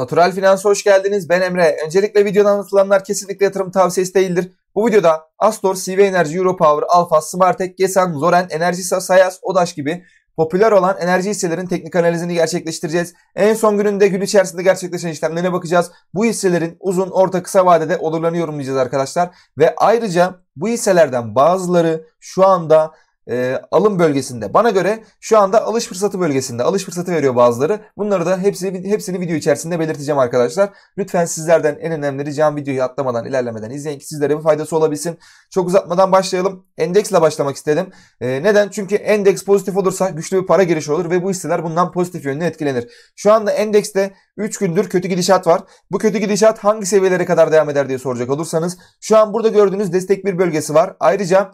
Natural Finans hoş geldiniz. Ben Emre. Öncelikle videoda anlatılanlar kesinlikle yatırım tavsiyesi değildir. Bu videoda Astor, CV Enerji, Europower, Alfa, Smartek, Gesan, Zoren, Enerjisa, Sayas, Odaş gibi popüler olan enerji hisselerin teknik analizini gerçekleştireceğiz. En son gününde gün içerisinde gerçekleşen işlemlere bakacağız. Bu hisselerin uzun, orta, kısa vadede olurlarını yorumlayacağız arkadaşlar. Ve ayrıca bu hisselerden bazıları şu anda e, alım bölgesinde. Bana göre şu anda alış fırsatı bölgesinde. Alış fırsatı veriyor bazıları. Bunları da hepsi, hepsini video içerisinde belirteceğim arkadaşlar. Lütfen sizlerden en önemli ricam videoyu atlamadan ilerlemeden izleyin ki sizlere bir faydası olabilsin. Çok uzatmadan başlayalım. Endeksle başlamak istedim. E, neden? Çünkü endeks pozitif olursa güçlü bir para girişi olur ve bu hisseler bundan pozitif yönde etkilenir. Şu anda endekste 3 gündür kötü gidişat var. Bu kötü gidişat hangi seviyelere kadar devam eder diye soracak olursanız şu an burada gördüğünüz destek bir bölgesi var. Ayrıca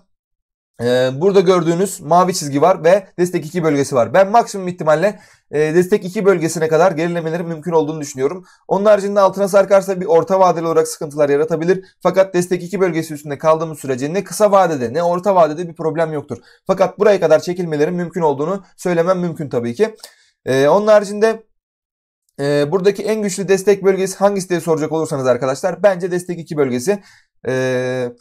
ee, burada gördüğünüz mavi çizgi var ve destek 2 bölgesi var. Ben maksimum ihtimalle e, destek 2 bölgesine kadar gerilemelerin mümkün olduğunu düşünüyorum. Onun haricinde altına sarkarsa bir orta vadeli olarak sıkıntılar yaratabilir. Fakat destek 2 bölgesi üstünde kaldığımız sürece ne kısa vadede ne orta vadede bir problem yoktur. Fakat buraya kadar çekilmelerin mümkün olduğunu söylemem mümkün tabii ki. Ee, onun haricinde e, buradaki en güçlü destek bölgesi hangisi diye soracak olursanız arkadaşlar bence destek 2 bölgesi. Eee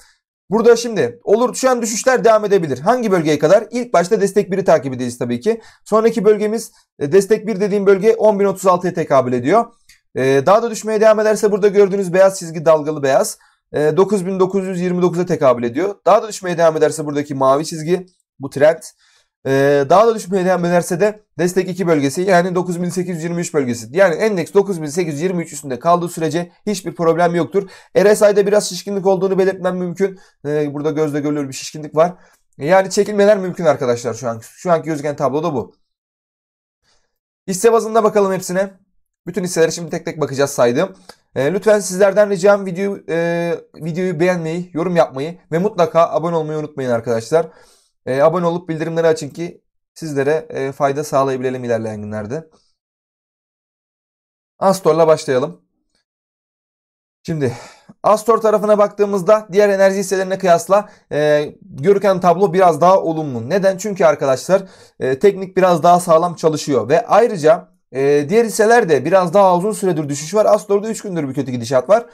Burada şimdi olur şu an düşüşler devam edebilir. Hangi bölgeye kadar? İlk başta destek 1'i takip edeceğiz tabii ki. Sonraki bölgemiz e, destek 1 dediğim bölge 10.036'ya tekabül ediyor. E, daha da düşmeye devam ederse burada gördüğünüz beyaz çizgi dalgalı beyaz. 9929'a e, tekabül ediyor. Daha da düşmeye devam ederse buradaki mavi çizgi bu trend ee, daha da düşmeye devam ederse de destek 2 bölgesi yani 9823 bölgesi. Yani endeks 9823 üstünde kaldığı sürece hiçbir problem yoktur. RSI'de biraz şişkinlik olduğunu belirtmem mümkün. Ee, burada gözle görülür bir şişkinlik var. Yani çekilmeler mümkün arkadaşlar şu an. Şu anki gözüken tabloda bu. Hisse bazında bakalım hepsine. Bütün hisseleri şimdi tek tek bakacağız saydım. Ee, lütfen sizlerden ricam video, e, videoyu beğenmeyi, yorum yapmayı ve mutlaka abone olmayı unutmayın arkadaşlar. E, abone olup bildirimleri açın ki sizlere e, fayda sağlayabilelim ilerleyen günlerde. Astor'la başlayalım. Şimdi Astor tarafına baktığımızda diğer enerji hisselerine kıyasla e, görüken tablo biraz daha olumlu. Neden? Çünkü arkadaşlar e, teknik biraz daha sağlam çalışıyor ve ayrıca e, diğer hisselerde biraz daha uzun süredir düşüş var. Astor'da 3 gündür bir kötü gidişat var.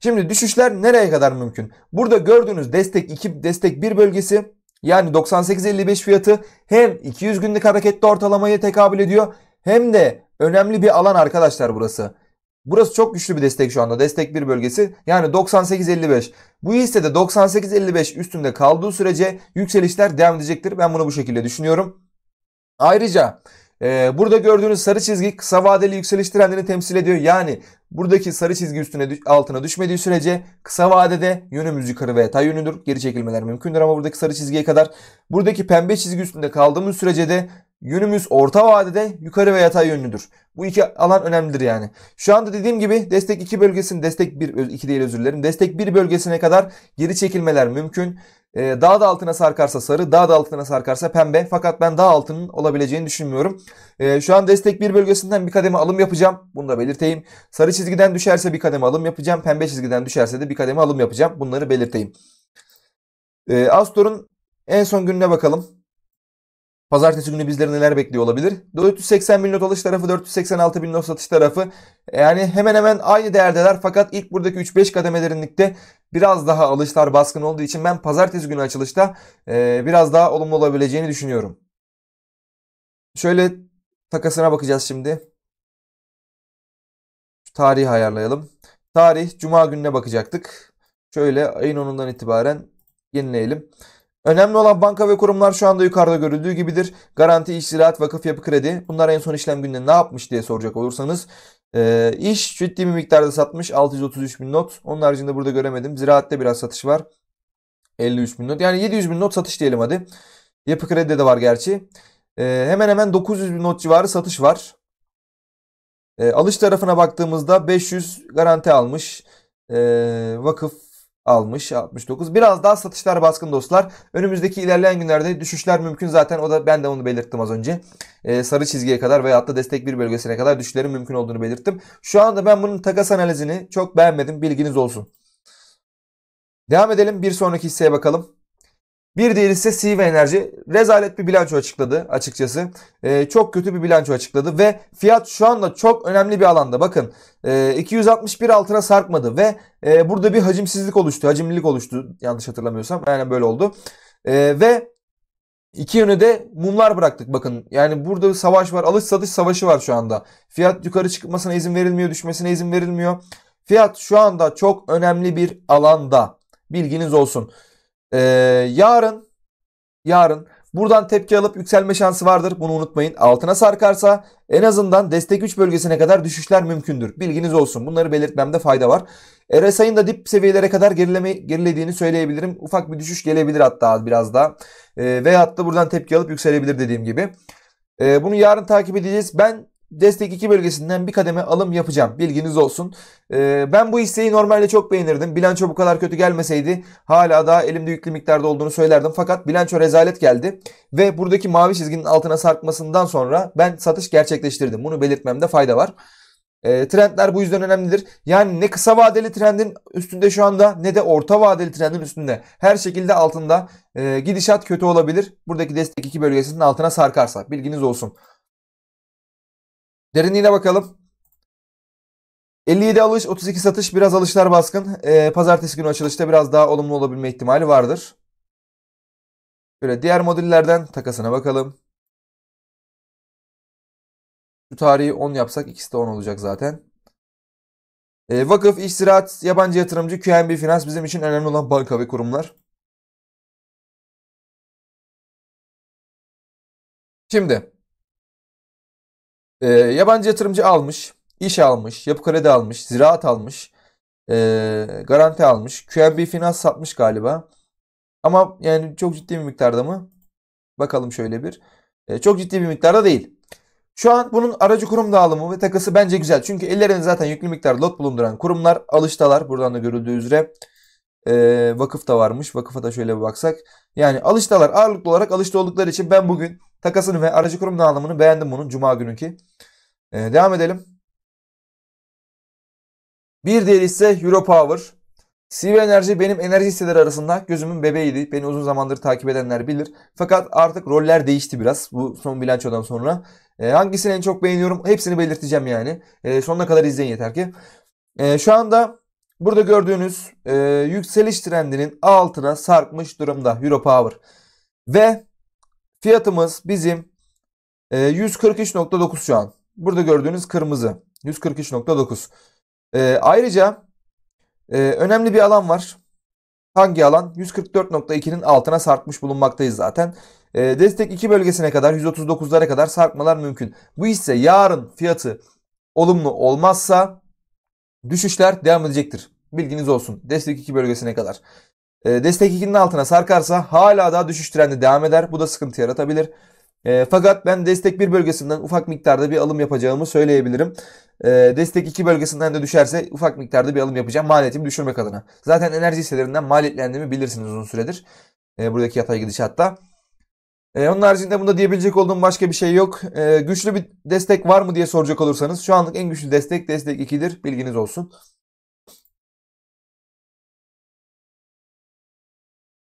Şimdi düşüşler nereye kadar mümkün? Burada gördüğünüz destek 2 destek 1 bölgesi yani 98.55 fiyatı hem 200 günlük hareketli ortalamaya tekabül ediyor hem de önemli bir alan arkadaşlar burası. Burası çok güçlü bir destek şu anda. Destek bir bölgesi. Yani 98.55. Bu hissede 98.55 üstünde kaldığı sürece yükselişler devam edecektir. Ben bunu bu şekilde düşünüyorum. Ayrıca ee, burada gördüğünüz sarı çizgi kısa vadeli yükseliş trendini temsil ediyor. Yani buradaki sarı çizgi üstüne altına düşmediği sürece kısa vadede yönümüz yukarı ve yatay yönüdür. Geri çekilmeler mümkündür ama buradaki sarı çizgiye kadar. Buradaki pembe çizgi üstünde kaldığımız sürece de yönümüz orta vadede yukarı ve yatay yönlüdür. Bu iki alan önemlidir yani. Şu anda dediğim gibi destek 2 bölgesinin destek 1 2 değil özür dilerim. Destek 1 bölgesine kadar geri çekilmeler mümkün. E, ee, daha da altına sarkarsa sarı, daha da altına sarkarsa pembe. Fakat ben daha altının olabileceğini düşünmüyorum. E, şu an destek bir bölgesinden bir kademe alım yapacağım. Bunu da belirteyim. Sarı çizgiden düşerse bir kademe alım yapacağım. Pembe çizgiden düşerse de bir kademe alım yapacağım. Bunları belirteyim. E, Astor'un en son gününe bakalım. Pazartesi günü bizleri neler bekliyor olabilir? 480 bin not alış tarafı, 486 bin not satış tarafı. Yani hemen hemen aynı değerdeler. Fakat ilk buradaki 3-5 kademelerin biraz daha alışlar baskın olduğu için ben pazartesi günü açılışta e, biraz daha olumlu olabileceğini düşünüyorum. Şöyle takasına bakacağız şimdi. Şu tarihi ayarlayalım. Tarih Cuma gününe bakacaktık. Şöyle ayın 10'undan itibaren yenileyelim. Önemli olan banka ve kurumlar şu anda yukarıda görüldüğü gibidir. Garanti, iş, ziraat, vakıf, yapı kredi. Bunlar en son işlem gününde ne yapmış diye soracak olursanız. E, iş ciddi bir miktarda satmış. 633 bin not. Onun haricinde burada göremedim. Ziraatte biraz satış var. 53 bin not. Yani 700 bin not satış diyelim hadi. Yapı kredi de var gerçi. E, hemen hemen 900 bin not civarı satış var. E, alış tarafına baktığımızda 500 garanti almış. E, vakıf almış 69. Biraz daha satışlar baskın dostlar. Önümüzdeki ilerleyen günlerde düşüşler mümkün zaten. O da ben de onu belirttim az önce. Ee, sarı çizgiye kadar veya da destek bir bölgesine kadar düşüşlerin mümkün olduğunu belirttim. Şu anda ben bunun takas analizini çok beğenmedim. Bilginiz olsun. Devam edelim. Bir sonraki hisseye bakalım. Bir diğeri ise Sive Enerji. Rezalet bir bilanço açıkladı açıkçası. E, çok kötü bir bilanço açıkladı ve fiyat şu anda çok önemli bir alanda. Bakın e, 261 altına sarkmadı ve e, burada bir hacimsizlik oluştu. Hacimlilik oluştu yanlış hatırlamıyorsam. Aynen böyle oldu. E, ve iki yönü de mumlar bıraktık bakın. Yani burada bir savaş var. Alış satış savaşı var şu anda. Fiyat yukarı çıkmasına izin verilmiyor. Düşmesine izin verilmiyor. Fiyat şu anda çok önemli bir alanda. Bilginiz olsun. Ee, yarın yarın buradan tepki alıp yükselme şansı vardır. Bunu unutmayın. Altına sarkarsa en azından destek 3 bölgesine kadar düşüşler mümkündür. Bilginiz olsun. Bunları belirtmemde fayda var. RSI'nin da dip seviyelere kadar gerileme, gerilediğini söyleyebilirim. Ufak bir düşüş gelebilir hatta biraz daha. E, veyahut da buradan tepki alıp yükselebilir dediğim gibi. E, bunu yarın takip edeceğiz. Ben destek 2 bölgesinden bir kademe alım yapacağım. Bilginiz olsun. Ee, ben bu hisseyi normalde çok beğenirdim. Bilanço bu kadar kötü gelmeseydi hala daha elimde yüklü miktarda olduğunu söylerdim. Fakat bilanço rezalet geldi. Ve buradaki mavi çizginin altına sarkmasından sonra ben satış gerçekleştirdim. Bunu belirtmemde fayda var. Ee, trendler bu yüzden önemlidir. Yani ne kısa vadeli trendin üstünde şu anda ne de orta vadeli trendin üstünde. Her şekilde altında e, gidişat kötü olabilir. Buradaki destek 2 bölgesinin altına sarkarsa bilginiz olsun. Derinliğine bakalım. 57 alış, 32 satış, biraz alışlar baskın. Ee, pazartesi günü açılışta biraz daha olumlu olabilme ihtimali vardır. Böyle diğer modellerden takasına bakalım. Şu tarihi 10 yapsak ikisi de 10 olacak zaten. E, vakıf, iş, yabancı yatırımcı, QNB Finans bizim için önemli olan banka ve kurumlar. Şimdi e, yabancı yatırımcı almış, iş almış, yapı kredi almış, ziraat almış, e, garanti almış, QNB finans satmış galiba. Ama yani çok ciddi bir miktarda mı? Bakalım şöyle bir. E, çok ciddi bir miktarda değil. Şu an bunun aracı kurum dağılımı ve takası bence güzel. Çünkü ellerinde zaten yüklü miktar lot bulunduran kurumlar alıştalar. Buradan da görüldüğü üzere e, vakıf da varmış. Vakıfa da şöyle bir baksak. Yani alıştılar ağırlıklı olarak alıştı oldukları için ben bugün takasını ve aracı kurum dağılımını beğendim bunun cuma gününkü E, ee, devam edelim. Bir diğeri ise Europower. CV Enerji benim enerji hisseleri arasında gözümün bebeğiydi. Beni uzun zamandır takip edenler bilir. Fakat artık roller değişti biraz bu son bilançodan sonra. E, hangisini en çok beğeniyorum hepsini belirteceğim yani. E, sonuna kadar izleyin yeter ki. E, şu anda Burada gördüğünüz e, yükseliş trendinin altına sarkmış durumda Euro Power. Ve fiyatımız bizim e, 143.9 şu an. Burada gördüğünüz kırmızı 143.9. E, ayrıca e, önemli bir alan var. Hangi alan? 144.2'nin altına sarkmış bulunmaktayız zaten. E, destek 2 bölgesine kadar 139'lara kadar sarkmalar mümkün. Bu ise yarın fiyatı olumlu olmazsa düşüşler devam edecektir. Bilginiz olsun. Destek 2 bölgesine kadar. E, destek 2'nin altına sarkarsa hala daha düşüş trendi devam eder. Bu da sıkıntı yaratabilir. E, fakat ben destek 1 bölgesinden ufak miktarda bir alım yapacağımı söyleyebilirim. E, destek 2 bölgesinden de düşerse ufak miktarda bir alım yapacağım maliyetimi düşürmek adına. Zaten enerji hisselerinden maliyetlendiğimi bilirsiniz uzun süredir. E, buradaki yatay gidişatta. E, onun haricinde bunda diyebilecek olduğum başka bir şey yok. E, güçlü bir destek var mı diye soracak olursanız şu anlık en güçlü destek destek 2'dir. Bilginiz olsun.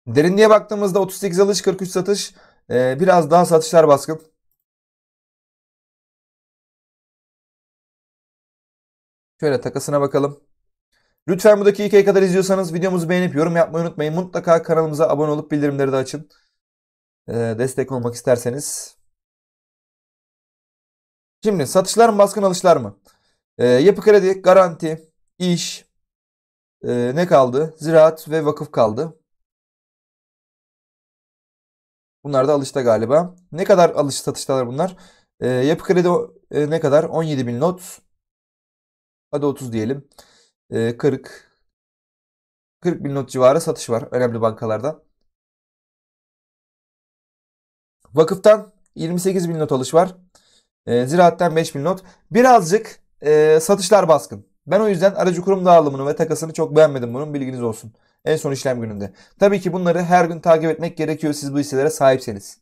Derinliğe baktığımızda 38 alış 43 satış. E, biraz daha satışlar baskın. Şöyle takasına bakalım. Lütfen bu dakikaya kadar izliyorsanız videomuzu beğenip yorum yapmayı unutmayın. Mutlaka kanalımıza abone olup bildirimleri de açın. Ee, destek olmak isterseniz. Şimdi satışlar mı baskın alışlar mı? E, yapı kredi, garanti, iş e, ne kaldı? Ziraat ve vakıf kaldı. Bunlar da alışta galiba. Ne kadar alış satıştalar bunlar? E, yapı kredi e, ne kadar? 17 bin not. Hadi 30 diyelim. E, 40. 40 bin not civarı satış var önemli bankalardan. Vakıftan 28 bin not alış var. E, ziraatten 5 bin not. Birazcık e, satışlar baskın. Ben o yüzden aracı kurum dağılımını ve takasını çok beğenmedim bunun bilginiz olsun. En son işlem gününde. Tabii ki bunları her gün takip etmek gerekiyor siz bu hisselere sahipseniz.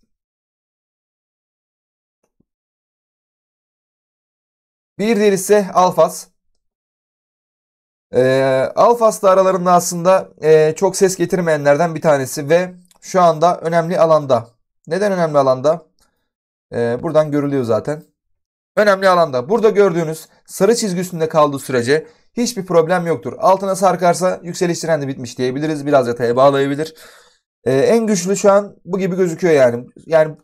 Bir diğer ise Alfas. Ee, Alfas da aralarında aslında e, çok ses getirmeyenlerden bir tanesi ve şu anda önemli alanda neden önemli alanda? Ee, buradan görülüyor zaten. Önemli alanda. Burada gördüğünüz sarı çizgi üstünde kaldığı sürece hiçbir problem yoktur. Altına sarkarsa yükseliş trendi bitmiş diyebiliriz. Biraz yataya bağlayabilir. Ee, en güçlü şu an bu gibi gözüküyor yani. Yani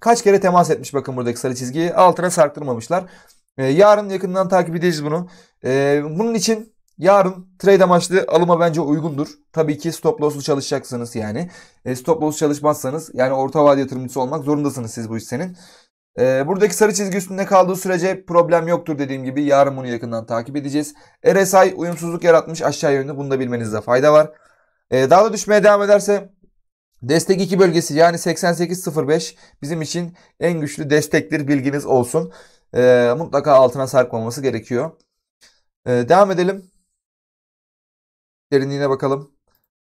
kaç kere temas etmiş bakın buradaki sarı çizgiyi. Altına sarktırmamışlar. Ee, yarın yakından takip edeceğiz bunu. Ee, bunun için Yarın trade amaçlı alıma bence uygundur. Tabii ki stop loss'lu çalışacaksınız yani. E, stop loss çalışmazsanız yani orta vade yatırımcısı olmak zorundasınız siz bu hissenin. E, buradaki sarı çizgi üstünde kaldığı sürece problem yoktur dediğim gibi. Yarın bunu yakından takip edeceğiz. RSI uyumsuzluk yaratmış aşağı yönlü. Bunu da bilmenizde fayda var. E, daha da düşmeye devam ederse Destek 2 bölgesi yani 88.05 bizim için en güçlü destektir bilginiz olsun. E, mutlaka altına sarkmaması gerekiyor. E, devam edelim. Derinliğine bakalım.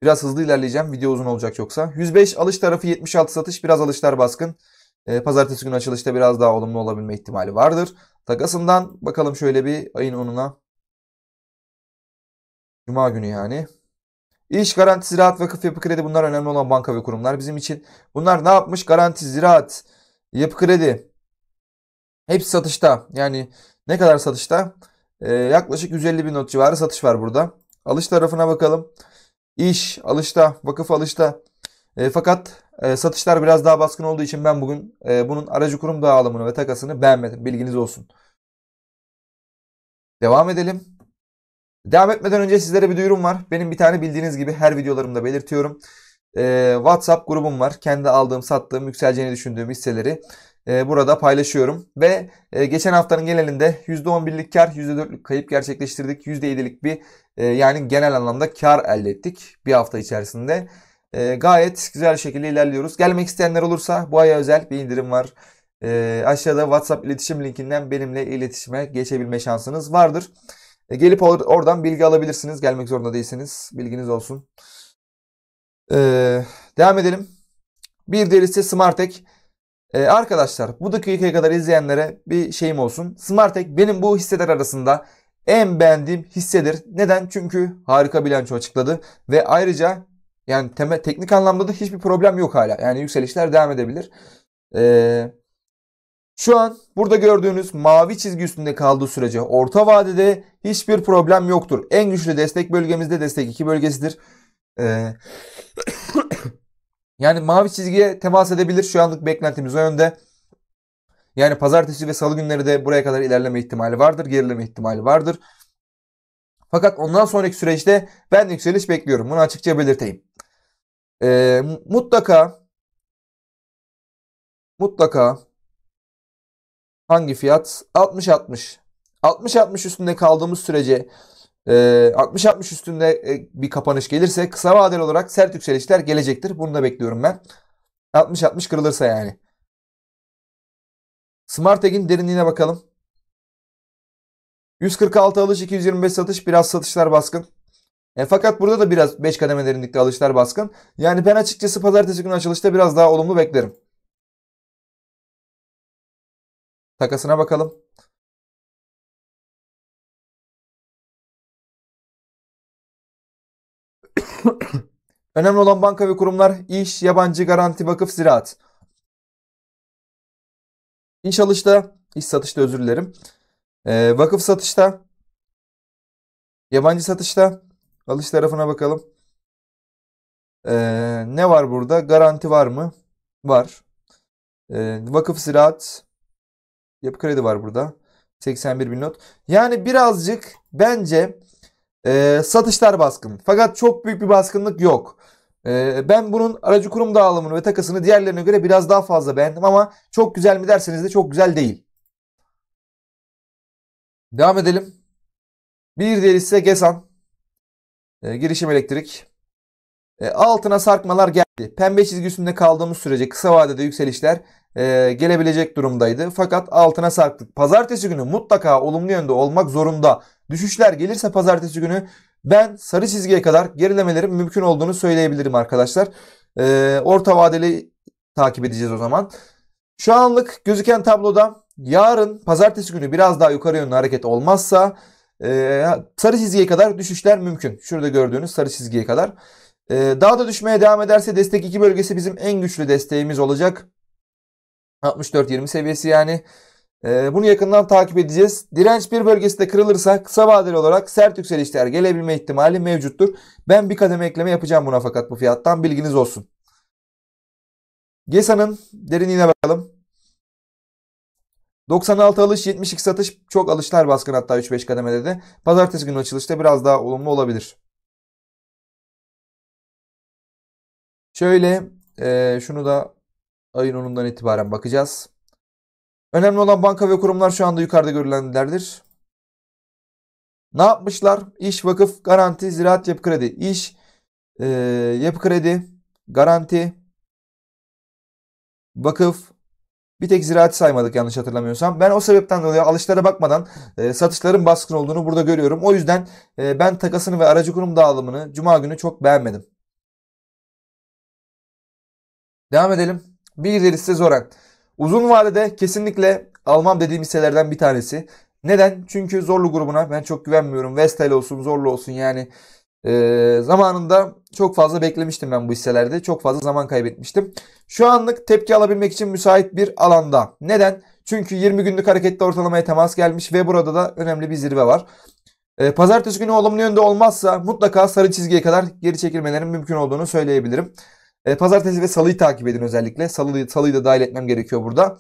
Biraz hızlı ilerleyeceğim. Video uzun olacak yoksa. 105 alış tarafı 76 satış. Biraz alışlar baskın. E, pazartesi günü açılışta biraz daha olumlu olabilme ihtimali vardır. Takasından bakalım şöyle bir ayın 10'una. Cuma günü yani. İş garantisi, ziraat, vakıf, yapı kredi bunlar önemli olan banka ve kurumlar bizim için. Bunlar ne yapmış? Garanti, ziraat, yapı kredi. Hepsi satışta. Yani ne kadar satışta? Ee, yaklaşık 150 bin not civarı satış var burada. Alış tarafına bakalım. İş alışta, vakıf alışta. E, fakat e, satışlar biraz daha baskın olduğu için ben bugün e, bunun aracı kurum dağılımını ve takasını beğenmedim. Bilginiz olsun. Devam edelim. Devam etmeden önce sizlere bir duyurum var. Benim bir tane bildiğiniz gibi her videolarımda belirtiyorum. Ee, WhatsApp grubum var. Kendi aldığım, sattığım, yükseleceğini düşündüğüm hisseleri ee, burada paylaşıyorum. Ve e, geçen haftanın genelinde %11'lik kar, %4'lük kayıp gerçekleştirdik. %7'lik bir e, yani genel anlamda kar elde ettik bir hafta içerisinde. E, gayet güzel şekilde ilerliyoruz. Gelmek isteyenler olursa bu aya özel bir indirim var. Aşağıda WhatsApp iletişim linkinden benimle iletişime geçebilme şansınız vardır. Gelip oradan bilgi alabilirsiniz. Gelmek zorunda değilsiniz. Bilginiz olsun. devam edelim. Bir diğer ise Smartek. Ee, arkadaşlar bu dakikaya kadar izleyenlere bir şeyim olsun. Smartek benim bu hisseler arasında en beğendiğim hissedir. Neden? Çünkü harika bilanço açıkladı ve ayrıca yani teme, teknik anlamda da hiçbir problem yok hala. Yani yükselişler devam edebilir. Ee, şu an burada gördüğünüz mavi çizgi üstünde kaldığı sürece orta vadede hiçbir problem yoktur. En güçlü destek bölgemizde destek 2 bölgesidir. Ee, yani mavi çizgiye temas edebilir. Şu anlık beklentimiz o yönde. Yani pazartesi ve salı günleri de buraya kadar ilerleme ihtimali vardır. Gerileme ihtimali vardır. Fakat ondan sonraki süreçte ben yükseliş bekliyorum. Bunu açıkça belirteyim. Ee, mutlaka mutlaka hangi fiyat? 60-60. 60-60 üstünde kaldığımız sürece 60-60 ee, üstünde e, bir kapanış gelirse kısa vadeli olarak sert yükselişler gelecektir. Bunu da bekliyorum ben. 60-60 kırılırsa yani. Smart Egg'in derinliğine bakalım. 146 alış 225 satış biraz satışlar baskın. E, fakat burada da biraz 5 kademe derinlikte alışlar baskın. Yani ben açıkçası pazartesi günü açılışta biraz daha olumlu beklerim. Takasına bakalım. Önemli olan banka ve kurumlar iş, yabancı, garanti, vakıf, ziraat. İş alışta, iş satışta özür dilerim. E, vakıf satışta, yabancı satışta, alış tarafına bakalım. E, ne var burada? Garanti var mı? Var. E, vakıf ziraat, yapı kredi var burada. 81 bin not. Yani birazcık bence e, satışlar baskın. Fakat çok büyük bir baskınlık yok. E, ben bunun aracı kurum dağılımını ve takasını diğerlerine göre biraz daha fazla beğendim ama çok güzel mi derseniz de çok güzel değil. Devam edelim. Bir diğeri ise Gesan. E, girişim elektrik. E, altına sarkmalar geldi. Pembe çizgi üstünde kaldığımız sürece kısa vadede yükselişler e, gelebilecek durumdaydı. Fakat altına sarktık. Pazartesi günü mutlaka olumlu yönde olmak zorunda. Düşüşler gelirse pazartesi günü ben sarı çizgiye kadar gerilemelerin mümkün olduğunu söyleyebilirim arkadaşlar. Ee, orta vadeli takip edeceğiz o zaman. Şu anlık gözüken tabloda yarın pazartesi günü biraz daha yukarı yönlü hareket olmazsa e, sarı çizgiye kadar düşüşler mümkün. Şurada gördüğünüz sarı çizgiye kadar. E, daha da düşmeye devam ederse destek 2 bölgesi bizim en güçlü desteğimiz olacak. 64-20 seviyesi yani. Ee, bunu yakından takip edeceğiz. Direnç bir bölgesinde kırılırsa kısa vadeli olarak sert yükselişler gelebilme ihtimali mevcuttur. Ben bir kademe ekleme yapacağım buna fakat bu fiyattan bilginiz olsun. GESA'nın derinliğine bakalım. 96 alış 72 satış çok alışlar baskın hatta 3-5 kademe dedi. Pazartesi günü açılışta biraz daha olumlu olabilir. Şöyle e, şunu da ayın 10'undan itibaren bakacağız. Önemli olan banka ve kurumlar şu anda yukarıda görülenlerdir. Ne yapmışlar? İş, vakıf, garanti, ziraat, yapı kredi. İş, e, yapı kredi, garanti, vakıf, bir tek ziraat saymadık yanlış hatırlamıyorsam. Ben o sebepten dolayı alışlara bakmadan e, satışların baskın olduğunu burada görüyorum. O yüzden e, ben takasını ve aracı kurum dağılımını cuma günü çok beğenmedim. Devam edelim. Bir liste Zoran. Uzun vadede kesinlikle almam dediğim hisselerden bir tanesi. Neden? Çünkü Zorlu grubuna ben çok güvenmiyorum. Vestel olsun, Zorlu olsun yani. E, zamanında çok fazla beklemiştim ben bu hisselerde. Çok fazla zaman kaybetmiştim. Şu anlık tepki alabilmek için müsait bir alanda. Neden? Çünkü 20 günlük hareketli ortalamaya temas gelmiş ve burada da önemli bir zirve var. E, pazartesi günü olumlu yönde olmazsa mutlaka sarı çizgiye kadar geri çekilmelerin mümkün olduğunu söyleyebilirim. E, pazartesi ve salıyı takip edin özellikle. Salıyı, salıyı da dahil etmem gerekiyor burada.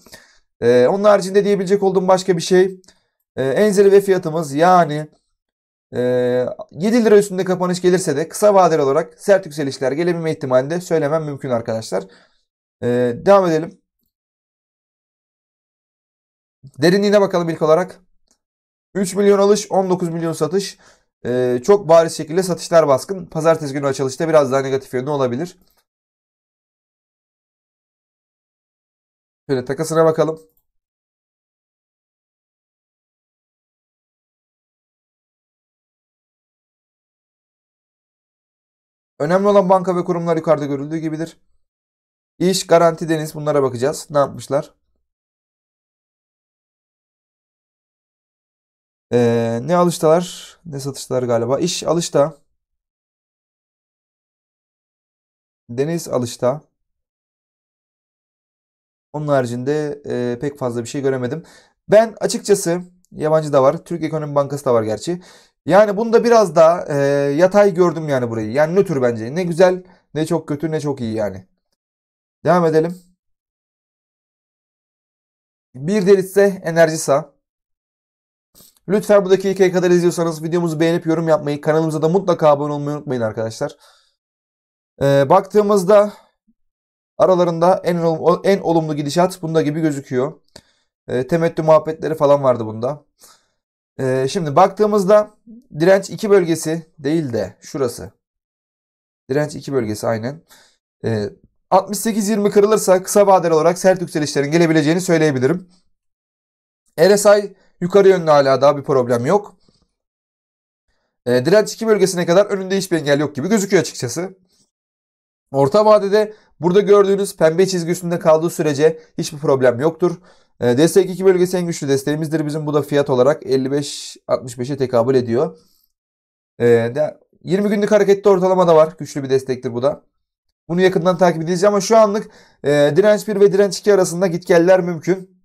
E, onun haricinde diyebilecek olduğum başka bir şey. E, enzeli ve fiyatımız yani e, 7 lira üstünde kapanış gelirse de kısa vadeli olarak sert yükselişler gelebilme ihtimali de söylemem mümkün arkadaşlar. E, devam edelim. Derinliğine bakalım ilk olarak. 3 milyon alış 19 milyon satış. Ee, çok bariz şekilde satışlar baskın. Pazartesi günü açılışta biraz daha negatif yönde olabilir. Şöyle takasına bakalım. Önemli olan banka ve kurumlar yukarıda görüldüğü gibidir. İş, garanti, deniz bunlara bakacağız. Ne yapmışlar? Ee, ne alıştılar, ne satıştılar galiba. İş alışta. Deniz alışta. Onun haricinde e, pek fazla bir şey göremedim. Ben açıkçası yabancı da var. Türk Ekonomi Bankası da var gerçi. Yani bunda biraz daha e, yatay gördüm yani burayı. Yani nötr bence. Ne güzel ne çok kötü ne çok iyi yani. Devam edelim. Bir deli ise enerji sağ. Lütfen bu dakikaya kadar izliyorsanız videomuzu beğenip yorum yapmayı, kanalımıza da mutlaka abone olmayı unutmayın arkadaşlar. Ee, baktığımızda Aralarında en, olumlu, en olumlu gidişat bunda gibi gözüküyor. E, temettü muhabbetleri falan vardı bunda. E, şimdi baktığımızda direnç 2 bölgesi değil de şurası. Direnç 2 bölgesi aynen. E, ee, 68-20 kırılırsa kısa vadeli olarak sert yükselişlerin gelebileceğini söyleyebilirim. RSI yukarı yönlü hala daha bir problem yok. E, direnç 2 bölgesine kadar önünde hiçbir engel yok gibi gözüküyor açıkçası. Orta vadede burada gördüğünüz pembe çizgi üstünde kaldığı sürece hiçbir problem yoktur. Ee, destek 2 bölgesi en güçlü desteğimizdir. Bizim bu da fiyat olarak 55-65'e tekabül ediyor. 20 ee, günlük hareketli ortalama da var. Güçlü bir destektir bu da. Bunu yakından takip edeceğiz ama şu anlık e, direnç 1 ve direnç 2 arasında gitgeller mümkün.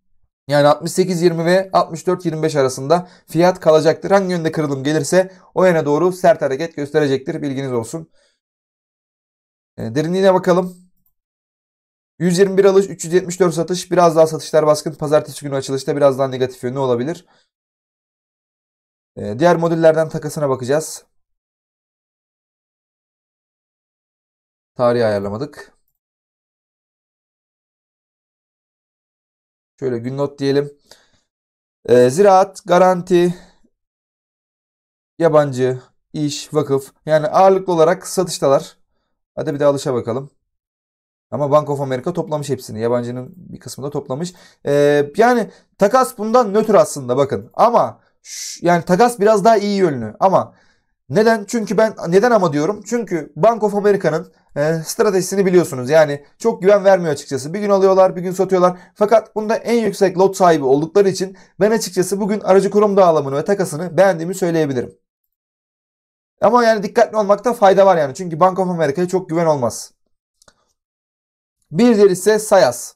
Yani 68-20 ve 64-25 arasında fiyat kalacaktır. Hangi yönde kırılım gelirse o yana doğru sert hareket gösterecektir. Bilginiz olsun. E, derinliğine bakalım. 121 alış, 374 satış. Biraz daha satışlar baskın. Pazartesi günü açılışta biraz daha negatif yönlü olabilir. Ee, diğer modüllerden takasına bakacağız. Tarihi ayarlamadık. Şöyle gün not diyelim. Ee, ziraat, garanti, yabancı, iş, vakıf. Yani ağırlıklı olarak satıştalar. Hadi bir de alışa bakalım. Ama Bank of America toplamış hepsini. Yabancının bir kısmını da toplamış. Ee, yani takas bundan nötr aslında bakın. Ama yani takas biraz daha iyi yönlü. Ama neden? Çünkü ben neden ama diyorum? Çünkü Bank of America'nın e, stratejisini biliyorsunuz. Yani çok güven vermiyor açıkçası. Bir gün alıyorlar, bir gün satıyorlar. Fakat bunda en yüksek lot sahibi oldukları için ben açıkçası bugün aracı kurum dağılımını ve takasını beğendiğimi söyleyebilirim. Ama yani dikkatli olmakta fayda var yani. Çünkü Bank of America'ya çok güven olmaz. Bir diğer ise Sayas.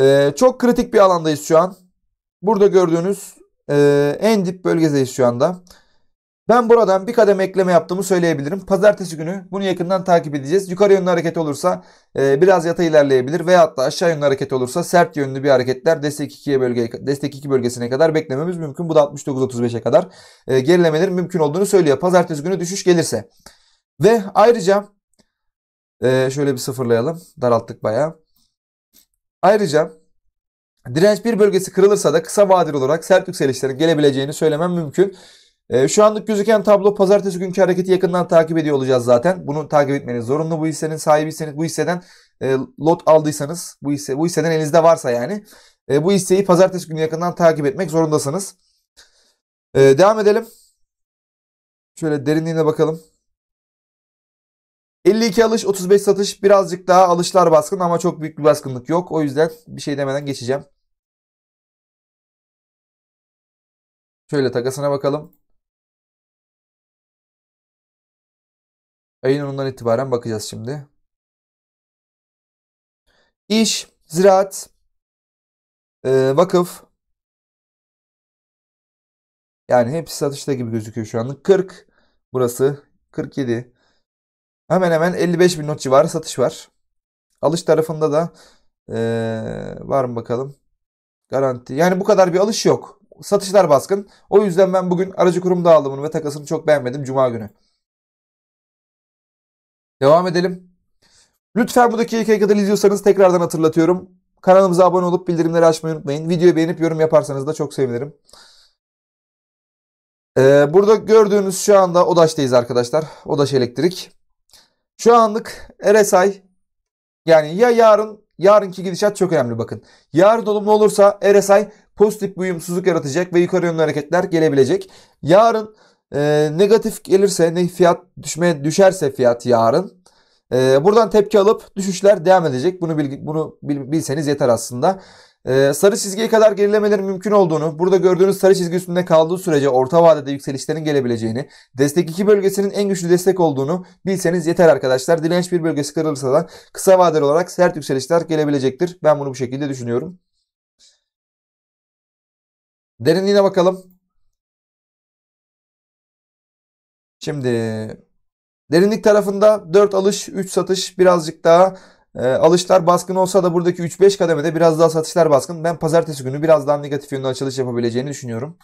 Ee, çok kritik bir alandayız şu an. Burada gördüğünüz e, en dip bölgedeyiz şu anda. Ben buradan bir kademe ekleme yaptığımı söyleyebilirim. Pazartesi günü bunu yakından takip edeceğiz. Yukarı yönlü hareket olursa e, biraz yata ilerleyebilir veyahut da aşağı yönlü hareket olursa sert yönlü bir hareketler destek 2'ye bölge destek 2 bölgesine kadar beklememiz mümkün. Bu da 69-35'e kadar e, gerilemeler mümkün olduğunu söylüyor. Pazartesi günü düşüş gelirse. Ve ayrıca e, şöyle bir sıfırlayalım. Daralttık bayağı. Ayrıca direnç bir bölgesi kırılırsa da kısa vadeli olarak sert yükselişlerin gelebileceğini söylemem mümkün. E, şu anlık gözüken tablo pazartesi günkü hareketi yakından takip ediyor olacağız zaten. Bunu takip etmeniz zorunlu. Bu hissenin sahibiyseniz, bu hisseden e, lot aldıysanız, bu hisse bu hisseden elinizde varsa yani e, bu hisseyi pazartesi günü yakından takip etmek zorundasınız. E, devam edelim. Şöyle derinliğine bakalım. 52 alış 35 satış birazcık daha alışlar baskın ama çok büyük bir baskınlık yok. O yüzden bir şey demeden geçeceğim. Şöyle takasına bakalım. Ayın 10'undan itibaren bakacağız şimdi. İş, ziraat, e, vakıf. Yani hepsi satışta gibi gözüküyor şu anda. 40 burası 47. Hemen hemen 55 bin not civarı satış var. Alış tarafında da e, var mı bakalım. Garanti. Yani bu kadar bir alış yok. Satışlar baskın. O yüzden ben bugün aracı kurum dağılımını ve takasını çok beğenmedim. Cuma günü. Devam edelim. Lütfen bu dakikaya kadar izliyorsanız tekrardan hatırlatıyorum. Kanalımıza abone olup bildirimleri açmayı unutmayın. Videoyu beğenip yorum yaparsanız da çok sevinirim. Ee, burada gördüğünüz şu anda Odaş'tayız arkadaşlar. Odaş Elektrik. Şu anlık RSI yani ya yarın yarınki gidişat çok önemli bakın. Yarın olumlu olursa RSI pozitif bir uyumsuzluk yaratacak ve yukarı yönlü hareketler gelebilecek. Yarın e, negatif gelirse ne fiyat düşmeye düşerse fiyat yarın e, buradan tepki alıp düşüşler devam edecek. Bunu bil, bunu bil, bilseniz yeter aslında. E, sarı çizgiye kadar gerilemelerin mümkün olduğunu, burada gördüğünüz sarı çizgi üstünde kaldığı sürece orta vadede yükselişlerin gelebileceğini, destek 2 bölgesinin en güçlü destek olduğunu bilseniz yeter arkadaşlar. Direnç bir bölgesi kırılırsa da kısa vadeli olarak sert yükselişler gelebilecektir. Ben bunu bu şekilde düşünüyorum. Derinliğine bakalım. Şimdi derinlik tarafında 4 alış 3 satış birazcık daha e, alışlar baskın olsa da buradaki 3-5 kademede biraz daha satışlar baskın. Ben pazartesi günü biraz daha negatif yönde açılış yapabileceğini düşünüyorum.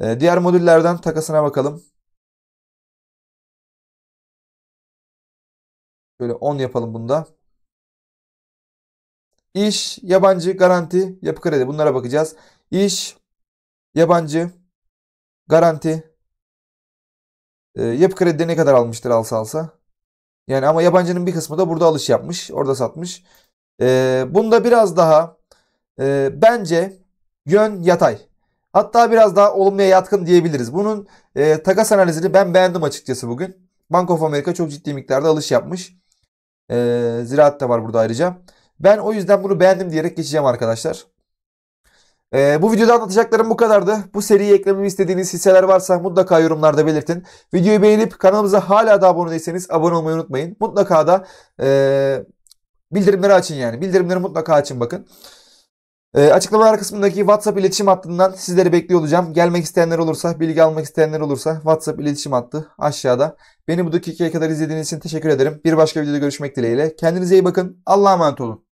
E, diğer modüllerden takasına bakalım. Böyle 10 yapalım bunda. İş, yabancı, garanti, yapı kredi bunlara bakacağız. İş, yabancı, garanti, e, yapı kredide ne kadar almıştır alsa alsa? Yani ama yabancının bir kısmı da burada alış yapmış. Orada satmış. E, bunda biraz daha e, bence yön yatay. Hatta biraz daha olumluya yatkın diyebiliriz. Bunun e, takas analizini ben beğendim açıkçası bugün. Bank of America çok ciddi miktarda alış yapmış. E, ziraat da var burada ayrıca. Ben o yüzden bunu beğendim diyerek geçeceğim arkadaşlar. Ee, bu videoda anlatacaklarım bu kadardı. Bu seriye eklememi istediğiniz hisseler varsa mutlaka yorumlarda belirtin. Videoyu beğenip kanalımıza hala da abone değilseniz abone olmayı unutmayın. Mutlaka da e, bildirimleri açın yani. Bildirimleri mutlaka açın bakın. E, açıklamalar kısmındaki WhatsApp iletişim hattından sizleri bekliyor olacağım. Gelmek isteyenler olursa, bilgi almak isteyenler olursa WhatsApp iletişim hattı aşağıda. Beni bu dakikaya kadar izlediğiniz için teşekkür ederim. Bir başka videoda görüşmek dileğiyle. Kendinize iyi bakın. Allah'a emanet olun.